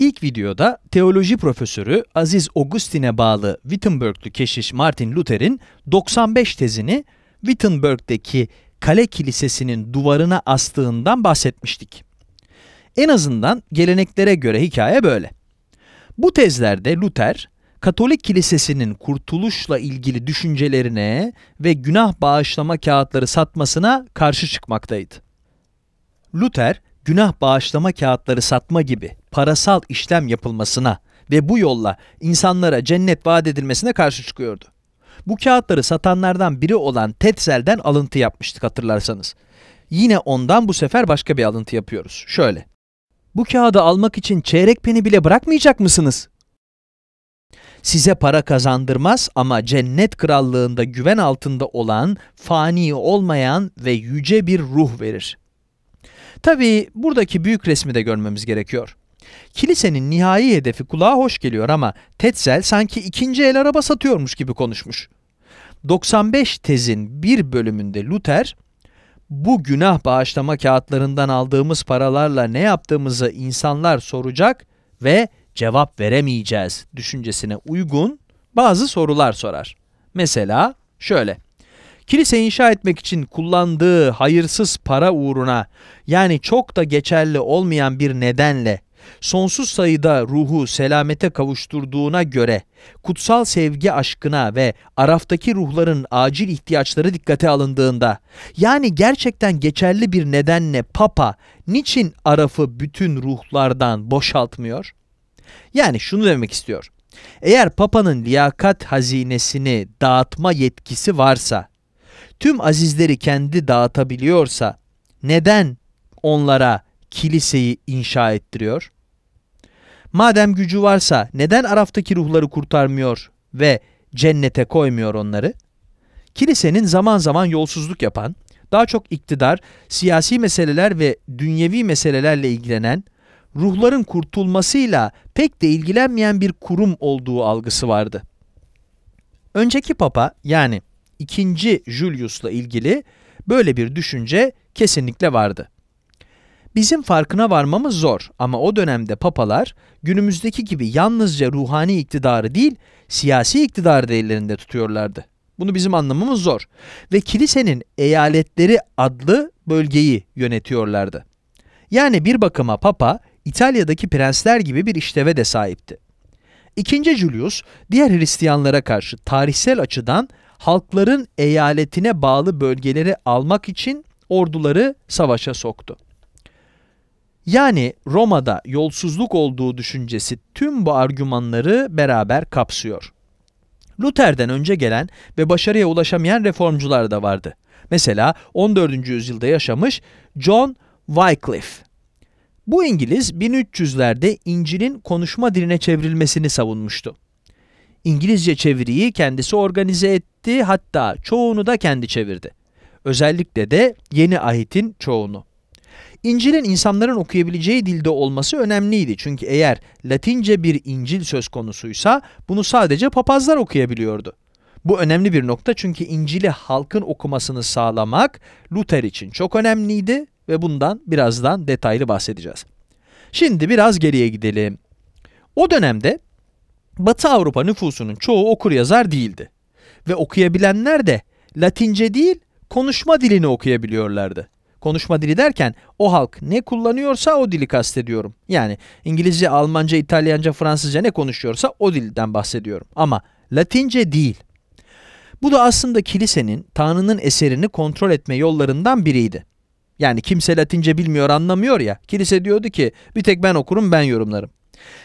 İlk videoda teoloji profesörü Aziz Augustin'e bağlı Wittenberglü keşiş Martin Luther'in 95 tezini Wittenberg'deki Kale Kilisesi'nin duvarına astığından bahsetmiştik. En azından geleneklere göre hikaye böyle. Bu tezlerde Luther, Katolik Kilisesi'nin kurtuluşla ilgili düşüncelerine ve günah bağışlama kağıtları satmasına karşı çıkmaktaydı. Luther, günah bağışlama kağıtları satma gibi parasal işlem yapılmasına ve bu yolla insanlara cennet vaat edilmesine karşı çıkıyordu. Bu kağıtları satanlardan biri olan Tetzel'den alıntı yapmıştık hatırlarsanız. Yine ondan bu sefer başka bir alıntı yapıyoruz. Şöyle. Bu kağıdı almak için çeyrek peni bile bırakmayacak mısınız? Size para kazandırmaz ama cennet krallığında güven altında olan, fani olmayan ve yüce bir ruh verir. Tabii buradaki büyük resmi de görmemiz gerekiyor. Kilisenin nihai hedefi kulağa hoş geliyor ama Tetzel sanki ikinci el araba satıyormuş gibi konuşmuş. 95 tezin bir bölümünde Luther, bu günah bağışlama kağıtlarından aldığımız paralarla ne yaptığımızı insanlar soracak ve cevap veremeyeceğiz düşüncesine uygun bazı sorular sorar. Mesela şöyle. Kilise inşa etmek için kullandığı hayırsız para uğruna yani çok da geçerli olmayan bir nedenle sonsuz sayıda ruhu selamete kavuşturduğuna göre kutsal sevgi aşkına ve araftaki ruhların acil ihtiyaçları dikkate alındığında yani gerçekten geçerli bir nedenle Papa niçin arafı bütün ruhlardan boşaltmıyor? Yani şunu demek istiyor. Eğer Papa'nın liyakat hazinesini dağıtma yetkisi varsa, tüm azizleri kendi dağıtabiliyorsa neden onlara kiliseyi inşa ettiriyor? Madem gücü varsa neden Araf'taki ruhları kurtarmıyor ve cennete koymuyor onları? Kilisenin zaman zaman yolsuzluk yapan, daha çok iktidar, siyasi meseleler ve dünyevi meselelerle ilgilenen, ruhların kurtulmasıyla pek de ilgilenmeyen bir kurum olduğu algısı vardı. Önceki papa yani 2. Julius'la ilgili böyle bir düşünce kesinlikle vardı. Bizim farkına varmamız zor ama o dönemde papalar günümüzdeki gibi yalnızca ruhani iktidarı değil, siyasi iktidarı da ellerinde tutuyorlardı. Bunu bizim anlamamız zor. Ve kilisenin eyaletleri adlı bölgeyi yönetiyorlardı. Yani bir bakıma papa İtalya'daki prensler gibi bir işleve de sahipti. İkinci Julius diğer Hristiyanlara karşı tarihsel açıdan halkların eyaletine bağlı bölgeleri almak için orduları savaşa soktu. Yani Roma'da yolsuzluk olduğu düşüncesi tüm bu argümanları beraber kapsıyor. Luther'den önce gelen ve başarıya ulaşamayan reformcular da vardı. Mesela 14. yüzyılda yaşamış John Wycliffe. Bu İngiliz 1300'lerde İncil'in konuşma diline çevrilmesini savunmuştu. İngilizce çeviriyi kendisi organize etti hatta çoğunu da kendi çevirdi. Özellikle de Yeni Ahit'in çoğunu. İncil'in insanların okuyabileceği dilde olması önemliydi. Çünkü eğer Latince bir İncil söz konusuysa bunu sadece papazlar okuyabiliyordu. Bu önemli bir nokta çünkü İncil'i halkın okumasını sağlamak Luther için çok önemliydi ve bundan birazdan detaylı bahsedeceğiz. Şimdi biraz geriye gidelim. O dönemde Batı Avrupa nüfusunun çoğu okur yazar değildi ve okuyabilenler de Latince değil konuşma dilini okuyabiliyorlardı. Konuşma dili derken o halk ne kullanıyorsa o dili kastediyorum. Yani İngilizce, Almanca, İtalyanca, Fransızca ne konuşuyorsa o dilden bahsediyorum. Ama Latince değil. Bu da aslında kilisenin Tanrı'nın eserini kontrol etme yollarından biriydi. Yani kimse Latince bilmiyor anlamıyor ya. Kilise diyordu ki bir tek ben okurum ben yorumlarım.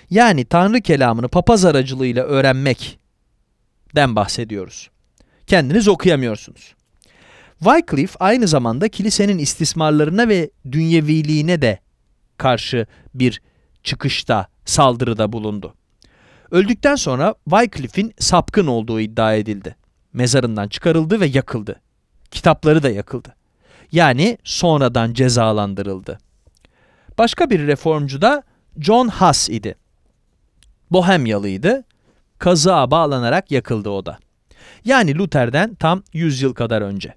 Yani Tanrı kelamını papaz aracılığıyla öğrenmekten bahsediyoruz. Kendiniz okuyamıyorsunuz. Wycliffe aynı zamanda kilisenin istismarlarına ve dünyeviliğine de karşı bir çıkışta, saldırıda bulundu. Öldükten sonra Wycliffe'in sapkın olduğu iddia edildi. Mezarından çıkarıldı ve yakıldı. Kitapları da yakıldı. Yani sonradan cezalandırıldı. Başka bir reformcu da John Huss idi. Bohemyalıydı. Kazığa bağlanarak yakıldı o da. Yani Luther'den tam 100 yıl kadar önce.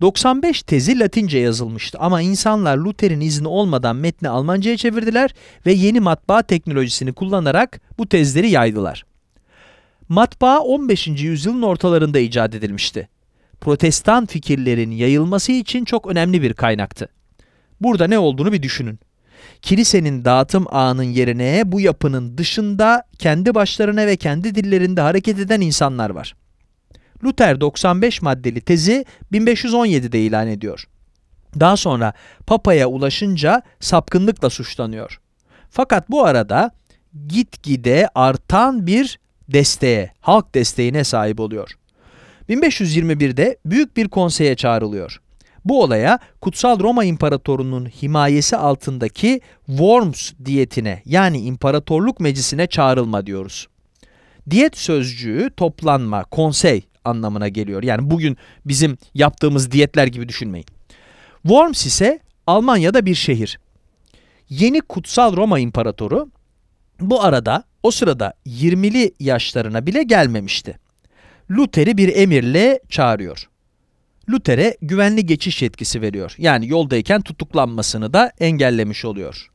95 tezi Latince yazılmıştı ama insanlar Luther'in izni olmadan metni Almanca'ya çevirdiler ve yeni matbaa teknolojisini kullanarak bu tezleri yaydılar. Matbaa 15. yüzyılın ortalarında icat edilmişti. Protestan fikirlerin yayılması için çok önemli bir kaynaktı. Burada ne olduğunu bir düşünün. Kilisenin dağıtım ağının yerine bu yapının dışında kendi başlarına ve kendi dillerinde hareket eden insanlar var. Luther 95 maddeli tezi 1517'de ilan ediyor. Daha sonra papaya ulaşınca sapkınlıkla suçlanıyor. Fakat bu arada gitgide artan bir desteğe, halk desteğine sahip oluyor. 1521'de büyük bir konseye çağrılıyor. Bu olaya Kutsal Roma İmparatoru'nun himayesi altındaki Worms diyetine yani İmparatorluk Meclisi'ne çağrılma diyoruz. Diyet sözcüğü toplanma, konsey anlamına geliyor. Yani bugün bizim yaptığımız diyetler gibi düşünmeyin. Worms ise Almanya'da bir şehir. Yeni Kutsal Roma İmparatoru bu arada o sırada 20'li yaşlarına bile gelmemişti. Luther'i bir emirle çağırıyor. Luther'e güvenli geçiş yetkisi veriyor. Yani yoldayken tutuklanmasını da engellemiş oluyor.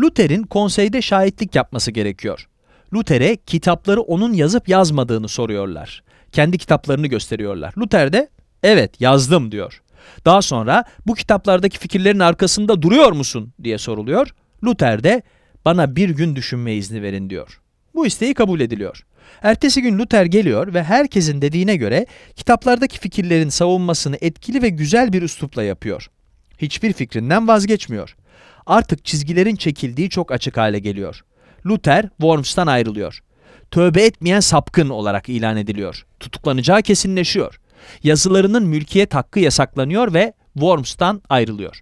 Luther'in konseyde şahitlik yapması gerekiyor. Luther'e kitapları onun yazıp yazmadığını soruyorlar. Kendi kitaplarını gösteriyorlar. Luther de evet yazdım diyor. Daha sonra bu kitaplardaki fikirlerin arkasında duruyor musun diye soruluyor. Luther de bana bir gün düşünme izni verin diyor. Bu isteği kabul ediliyor. Ertesi gün Luther geliyor ve herkesin dediğine göre kitaplardaki fikirlerin savunmasını etkili ve güzel bir üslupla yapıyor. Hiçbir fikrinden vazgeçmiyor. Artık çizgilerin çekildiği çok açık hale geliyor. Luther Worms'tan ayrılıyor. Tövbe etmeyen sapkın olarak ilan ediliyor. Tutuklanacağı kesinleşiyor. Yazılarının mülkiyet hakkı yasaklanıyor ve Worms'tan ayrılıyor.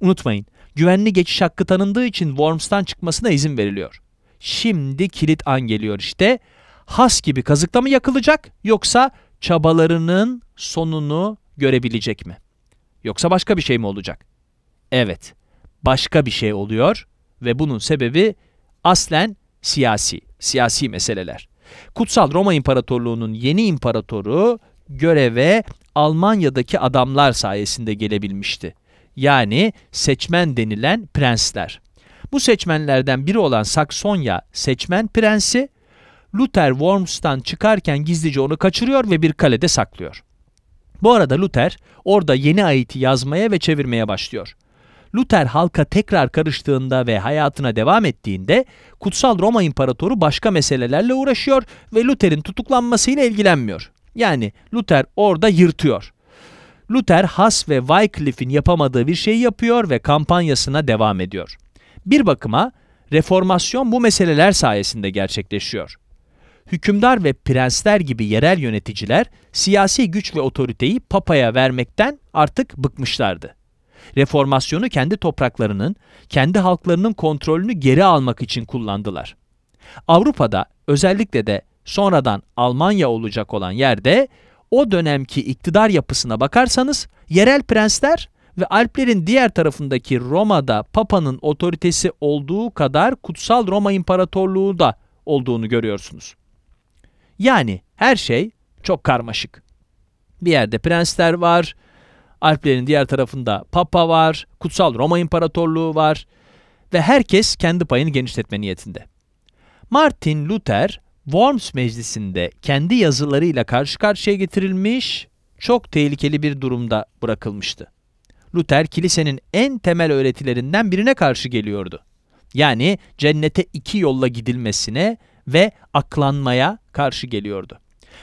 Unutmayın, güvenli geçiş hakkı tanındığı için Worms'tan çıkmasına izin veriliyor. Şimdi kilit an geliyor işte. Has gibi kazıkta mı yakılacak yoksa çabalarının sonunu görebilecek mi? Yoksa başka bir şey mi olacak? Evet, başka bir şey oluyor ve bunun sebebi aslen siyasi, siyasi meseleler. Kutsal Roma İmparatorluğu'nun yeni imparatoru göreve Almanya'daki adamlar sayesinde gelebilmişti. Yani seçmen denilen prensler. Bu seçmenlerden biri olan Saksonya seçmen prensi Luther Worms'tan çıkarken gizlice onu kaçırıyor ve bir kalede saklıyor. Bu arada Luther orada yeni ayeti yazmaya ve çevirmeye başlıyor. Luther halka tekrar karıştığında ve hayatına devam ettiğinde Kutsal Roma İmparatoru başka meselelerle uğraşıyor ve Luther'in tutuklanmasıyla ilgilenmiyor. Yani Luther orada yırtıyor. Luther Haas ve Wycliffe'in yapamadığı bir şey yapıyor ve kampanyasına devam ediyor. Bir bakıma reformasyon bu meseleler sayesinde gerçekleşiyor. Hükümdar ve prensler gibi yerel yöneticiler siyasi güç ve otoriteyi papaya vermekten artık bıkmışlardı reformasyonu kendi topraklarının, kendi halklarının kontrolünü geri almak için kullandılar. Avrupa'da özellikle de sonradan Almanya olacak olan yerde o dönemki iktidar yapısına bakarsanız yerel prensler ve Alplerin diğer tarafındaki Roma'da Papa'nın otoritesi olduğu kadar Kutsal Roma İmparatorluğu da olduğunu görüyorsunuz. Yani her şey çok karmaşık. Bir yerde prensler var, Alplerin diğer tarafında Papa var, Kutsal Roma İmparatorluğu var ve herkes kendi payını genişletme niyetinde. Martin Luther Worms Meclisi'nde kendi yazılarıyla karşı karşıya getirilmiş, çok tehlikeli bir durumda bırakılmıştı. Luther kilisenin en temel öğretilerinden birine karşı geliyordu. Yani cennete iki yolla gidilmesine ve aklanmaya karşı geliyordu.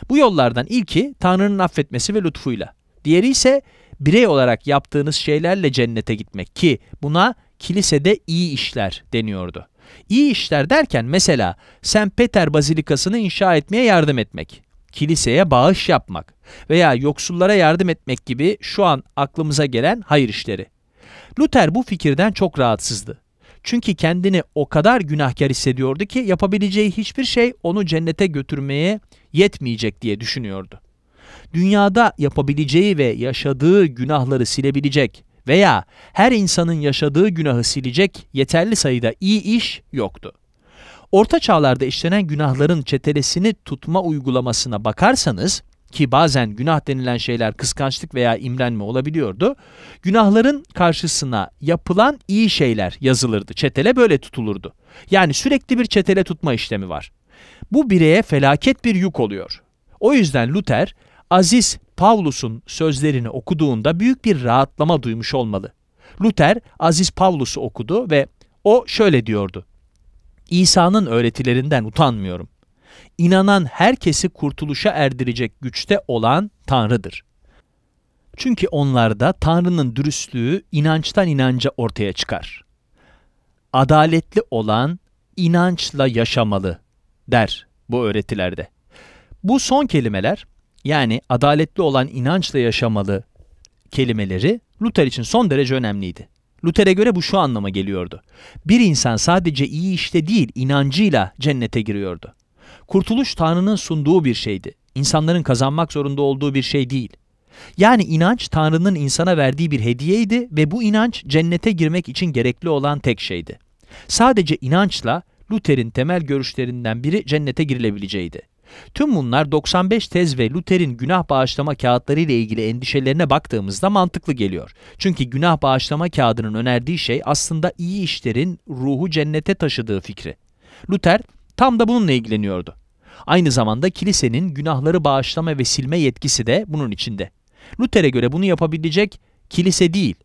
Bu yollardan ilki Tanrı'nın affetmesi ve lütfuyla. Diğeri ise birey olarak yaptığınız şeylerle cennete gitmek ki buna kilisede iyi işler deniyordu. İyi işler derken mesela St. Peter Bazilikası'nı inşa etmeye yardım etmek, kiliseye bağış yapmak veya yoksullara yardım etmek gibi şu an aklımıza gelen hayır işleri. Luther bu fikirden çok rahatsızdı. Çünkü kendini o kadar günahkar hissediyordu ki yapabileceği hiçbir şey onu cennete götürmeye yetmeyecek diye düşünüyordu dünyada yapabileceği ve yaşadığı günahları silebilecek veya her insanın yaşadığı günahı silecek yeterli sayıda iyi iş yoktu. Orta çağlarda işlenen günahların çetelesini tutma uygulamasına bakarsanız ki bazen günah denilen şeyler kıskançlık veya imrenme olabiliyordu. Günahların karşısına yapılan iyi şeyler yazılırdı. Çetele böyle tutulurdu. Yani sürekli bir çetele tutma işlemi var. Bu bireye felaket bir yük oluyor. O yüzden Luther Aziz Pavlus'un sözlerini okuduğunda büyük bir rahatlama duymuş olmalı. Luther Aziz Pavlus'u okudu ve o şöyle diyordu. İsa'nın öğretilerinden utanmıyorum. İnanan herkesi kurtuluşa erdirecek güçte olan Tanrı'dır. Çünkü onlarda Tanrı'nın dürüstlüğü inançtan inanca ortaya çıkar. Adaletli olan inançla yaşamalı der bu öğretilerde. Bu son kelimeler yani adaletli olan inançla yaşamalı kelimeleri Luther için son derece önemliydi. Luther'e göre bu şu anlama geliyordu. Bir insan sadece iyi işte değil, inancıyla cennete giriyordu. Kurtuluş Tanrı'nın sunduğu bir şeydi. İnsanların kazanmak zorunda olduğu bir şey değil. Yani inanç Tanrı'nın insana verdiği bir hediyeydi ve bu inanç cennete girmek için gerekli olan tek şeydi. Sadece inançla Luther'in temel görüşlerinden biri cennete girilebileceğiydi. Tüm bunlar 95 tez ve Luther'in günah bağışlama kağıtları ile ilgili endişelerine baktığımızda mantıklı geliyor. Çünkü günah bağışlama kağıdının önerdiği şey aslında iyi işlerin ruhu cennete taşıdığı fikri. Luther tam da bununla ilgileniyordu. Aynı zamanda kilisenin günahları bağışlama ve silme yetkisi de bunun içinde. Luther'e göre bunu yapabilecek kilise değil,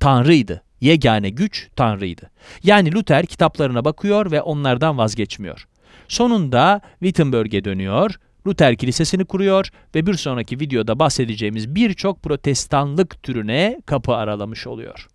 Tanrı'ydı. Yegane güç Tanrı'ydı. Yani Luther kitaplarına bakıyor ve onlardan vazgeçmiyor. Sonunda Wittenberg'e dönüyor, Luther Kilisesi'ni kuruyor ve bir sonraki videoda bahsedeceğimiz birçok protestanlık türüne kapı aralamış oluyor.